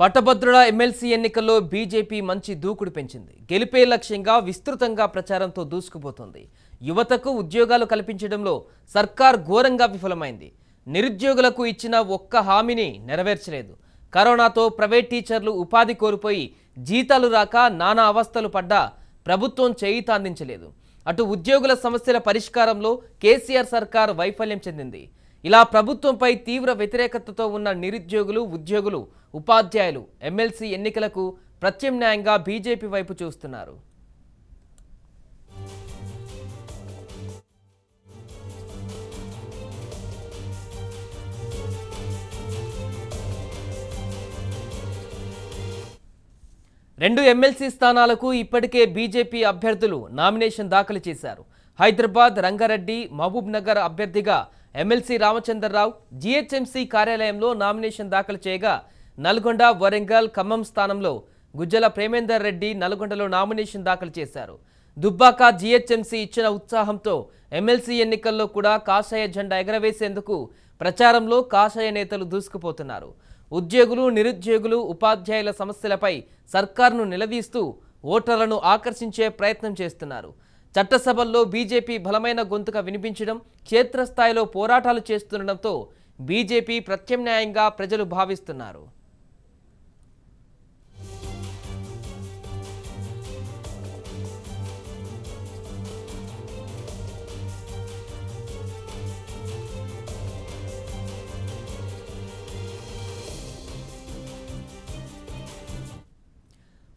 పట్టభద్రుల ఎమ్మెల్సీ ఎన్నికల్లో బీజేపీ మంచి దూకుడు పెంచింది గెలిపే లక్ష్యంగా విస్తృతంగా ప్రచారంతో దూసుకుపోతుంది యువతకు ఉద్యోగాలు కల్పించడంలో సర్కార్ ఘోరంగా విఫలమైంది నిరుద్యోగులకు ఇచ్చిన ఒక్క హామీని నెరవేర్చలేదు కరోనాతో ప్రైవేట్ టీచర్లు ఉపాధి కోల్పోయి జీతాలు రాక నానా అవస్థలు పడ్డా ప్రభుత్వం చేయి తాందించలేదు అటు ఉద్యోగుల సమస్యల పరిష్కారంలో కేసీఆర్ సర్కార్ వైఫల్యం చెందింది ఇలా ప్రభుత్వంపై తీవ్ర వ్యతిరేకతతో ఉన్న నిరుద్యోగులు ఉద్యోగులు ఉపాధ్యాయులు ఎమ్మెల్సీ ఎన్నికలకు ప్రత్యామ్నాయంగా బీజేపీ వైపు చూస్తున్నారు రెండు ఎమ్మెల్సీ స్థానాలకు ఇప్పటికే బీజేపీ అభ్యర్థులు నామినేషన్ దాఖలు చేశారు హైదరాబాద్ రంగారెడ్డి మహబూబ్ నగర్ అభ్యర్థిగా ఎమ్మెల్సీ రామచంద్రరావు జీహెచ్ఎంసీ కార్యాలయంలో నామినేషన్ దాఖలు చేయగా నల్గొండ వరంగల్ ఖమ్మం స్థానంలో గుజ్జల ప్రేమేందర్ రెడ్డి నల్గొండలో నామినేషన్ దాఖలు చేశారు దుబ్బాక జీహెచ్ఎంసీ ఇచ్చిన ఉత్సాహంతో ఎమ్మెల్సీ ఎన్నికల్లో కూడా కాషాయ జెండా ఎగరవేసేందుకు ప్రచారంలో కాషాయ నేతలు దూసుకుపోతున్నారు ఉద్యోగులు నిరుద్యోగులు ఉపాధ్యాయుల సమస్యలపై సర్కార్ను నిలదీస్తూ ఓటర్లను ఆకర్షించే ప్రయత్నం చేస్తున్నారు చట్టసభల్లో బీజేపీ బలమైన గొంతుక వినిపించడం క్షేత్రస్థాయిలో పోరాటాలు చేస్తుండటంతో బీజేపీ ప్రత్యామ్నాయంగా ప్రజలు భావిస్తున్నారు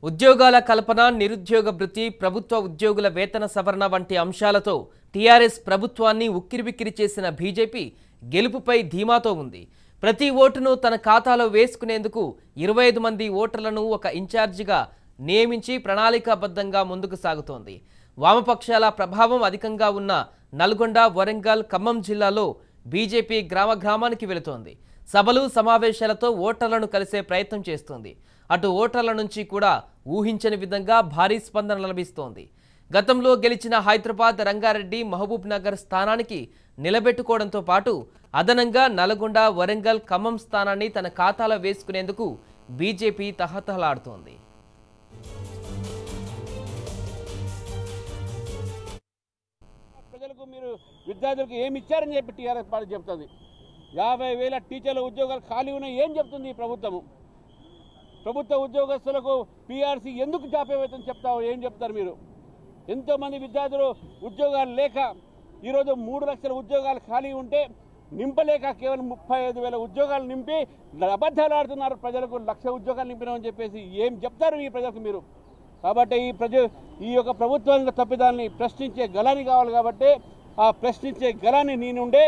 ఉద్యోగాల కల్పన నిరుద్యోగ భృతి ప్రభుత్వ ఉద్యోగుల వేతన సవరణ వంటి అంశాలతో టీఆర్ఎస్ ప్రభుత్వాన్ని ఉక్కిరిబిక్కిరి చేసిన బీజేపీ గెలుపుపై ధీమాతో ఉంది ప్రతి ఓటును తన ఖాతాలో వేసుకునేందుకు ఇరవై మంది ఓటర్లను ఒక ఇన్ఛార్జిగా నియమించి ప్రణాళికాబద్ధంగా ముందుకు సాగుతోంది వామపక్షాల ప్రభావం అధికంగా ఉన్న నల్గొండ వరంగల్ ఖమ్మం జిల్లాలో బీజేపీ గ్రామ గ్రామానికి వెళుతోంది సభలు సమావేశాలతో ఓటర్లను కలిసే ప్రయత్నం చేస్తుంది అటు ఓటర్ల నుంచి కూడా ఊహించని విధంగా భారీ స్పందన లభిస్తోంది గతంలో గెలిచిన హైదరాబాద్ రంగారెడ్డి మహబూబ్ నగర్ స్థానానికి నిలబెట్టుకోవడంతో పాటు అదనంగా నల్గొండ వరంగల్ ఖమ్మం స్థానాన్ని తన ఖాతాలో వేసుకునేందుకు బీజేపీ తహతహలాడుతోంది ప్రజలకు మీరు విద్యార్థులకు ఏమి ఇచ్చారని చెప్పి టీఆర్ఎస్ పార్టీ చెప్తుంది యాభై వేల టీచర్ల ఉద్యోగాలు ఖాళీ ఉన్నాయి ఏం చెప్తుంది ఈ ప్రభుత్వము ప్రభుత్వ ఉద్యోగస్తులకు పీఆర్సీ ఎందుకు జాప్యవేతం చెప్తావు ఏం చెప్తారు మీరు ఎంతోమంది విద్యార్థులు ఉద్యోగాలు లేక ఈరోజు మూడు లక్షల ఉద్యోగాలు ఖాళీ ఉంటే నింపలేక కేవలం ముప్పై ఐదు వేల ఉద్యోగాలు నింపి అబద్ధాలు ఆడుతున్నారు ప్రజలకు లక్ష ఉద్యోగాలు నింపినామని చెప్పేసి ఏం చెప్తారు ఈ ప్రజలకు మీరు కాబట్టి ఈ ప్రజ ఈ యొక్క ప్రభుత్వం తప్పిదాన్ని ప్రశ్నించే గలాన్ని కావాలి కాబట్టి ఆ ప్రశ్నించే గలాన్ని నేనుండే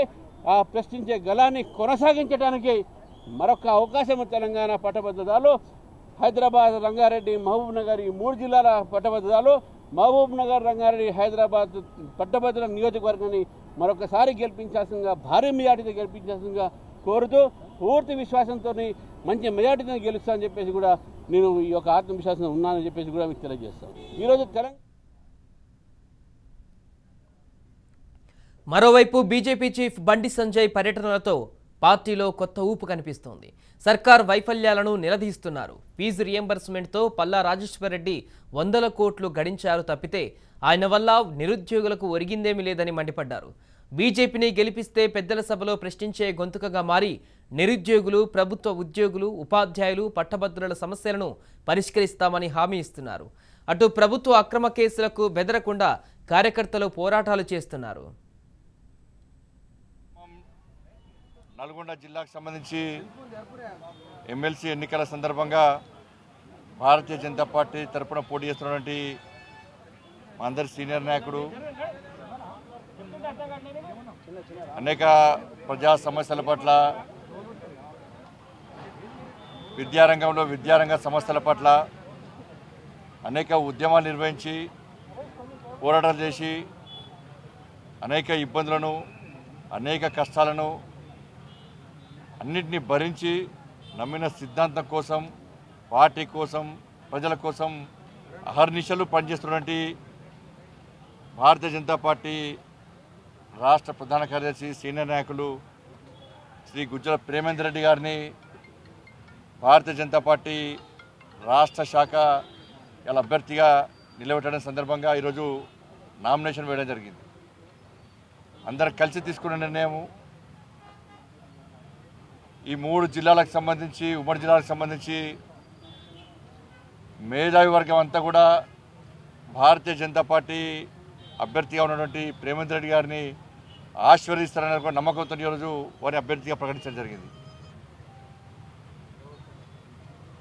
ఆ ప్రశ్నించే గలాన్ని కొనసాగించడానికి మరొక అవకాశం తెలంగాణ పట్టభద్రతలో హైదరాబాద్ రంగారెడ్డి మహబూబ్నగర్ ఈ మూడు జిల్లాల పట్టభద్రాలు మహబూబ్నగర్ రంగారెడ్డి హైదరాబాద్ పట్టభద్ర నియోజకవర్గాన్ని మరొకసారి గెలిపించాల్సిందిగా భారీ మెజార్టీతో గెలిపించాల్సిందిగా కోరుతూ పూర్తి విశ్వాసంతో మంచి మెజార్టీతో గెలుస్తా అని చెప్పేసి కూడా నేను ఈ యొక్క ఆత్మవిశ్వాసం ఉన్నానని చెప్పేసి కూడా మీకు తెలియజేస్తాను ఈరోజు తెలంగాణ మరోవైపు బీజేపీ చీఫ్ బండి సంజయ్ పర్యటనలతో పార్టీలో కొత్త ఊపు కనిపిస్తోంది సర్కార్ వైఫల్యాలను నిలదీస్తున్నారు ఫీజు రియంబర్స్మెంట్తో పల్లా రాజేశ్వరరెడ్డి వందల కోట్లు గడించారు తప్పితే ఆయన వల్ల నిరుద్యోగులకు ఒరిగిందేమీ లేదని మండిపడ్డారు బీజేపీని గెలిపిస్తే పెద్దల సభలో ప్రశ్నించే గొంతుకగా మారి నిరుద్యోగులు ప్రభుత్వ ఉద్యోగులు ఉపాధ్యాయులు పట్టభద్రుల సమస్యలను పరిష్కరిస్తామని హామీ ఇస్తున్నారు అటు ప్రభుత్వ అక్రమ కేసులకు బెదరకుండా కార్యకర్తలు పోరాటాలు చేస్తున్నారు నల్గొండ జిల్లాకు సంబంధించి ఎమ్మెల్సీ ఎన్నికల సందర్భంగా భారతీయ జనతా పార్టీ తరఫున పోటీ చేస్తున్నటువంటి అందరి సీనియర్ నాయకుడు అనేక ప్రజా సమస్యల పట్ల విద్యారంగంలో విద్యారంగ సమస్యల పట్ల అనేక ఉద్యమాలు నిర్వహించి పోరాటాలు చేసి అనేక ఇబ్బందులను అనేక కష్టాలను అన్నింటినీ భరించి నమ్మిన సిద్ధాంతం కోసం పార్టీ కోసం ప్రజల కోసం అహర్నిశలు పనిచేస్తున్నటువంటి భారతీయ జనతా పార్టీ రాష్ట్ర ప్రధాన కార్యదర్శి సీనియర్ నాయకులు శ్రీ గుజ్జల ప్రేమేందర్ రెడ్డి గారిని భారతీయ జనతా పార్టీ రాష్ట్ర శాఖ ఇలా అభ్యర్థిగా నిలబెట్టడం సందర్భంగా ఈరోజు నామినేషన్ వేయడం జరిగింది అందరం కలిసి తీసుకున్న నిర్ణయము ఈ మూడు జిల్లాలకు సంబంధించి ఉమ్మడి జిల్లాలకు సంబంధించి మేధావి వర్గం అంతా కూడా భారతీయ జనతా పార్టీ అభ్యర్థిగా ఉన్నటువంటి ప్రేమంత్ రెడ్డి గారిని ఆశీర్వదిస్తారనే కూడా నమ్మకంతో ఈరోజు వారిని అభ్యర్థిగా ప్రకటించడం జరిగింది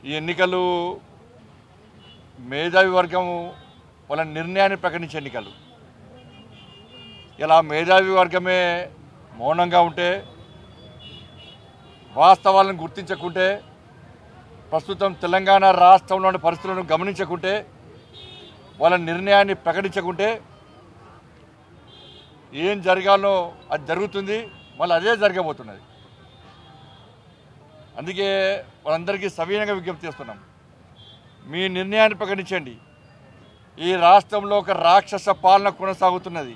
ఈ ఎన్నికలు మేధావి వర్గం వాళ్ళ నిర్ణయాన్ని ప్రకటించే ఎన్నికలు ఇలా మేధావి వర్గమే మౌనంగా ఉంటే వాస్తవాలను గుర్తించకుంటే ప్రస్తుతం తెలంగాణ రాష్ట్రంలోని పరిస్థితులను గమనించకుంటే వాళ్ళ నిర్ణయాన్ని ప్రకటించకుంటే ఏం జరగాలో అది జరుగుతుంది మళ్ళీ అదే జరగబోతున్నది అందుకే వాళ్ళందరికీ సవీనంగా విజ్ఞప్తి చేస్తున్నాం మీ నిర్ణయాన్ని ప్రకటించండి ఈ రాష్ట్రంలో ఒక రాక్షస పాలన కొనసాగుతున్నది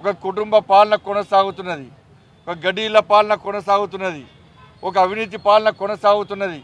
ఒక కుటుంబ పాలన కొనసాగుతున్నది ఒక గడీల పాలన కొనసాగుతున్నది ఒక అవినీతి పాలన కొనసాగుతున్నది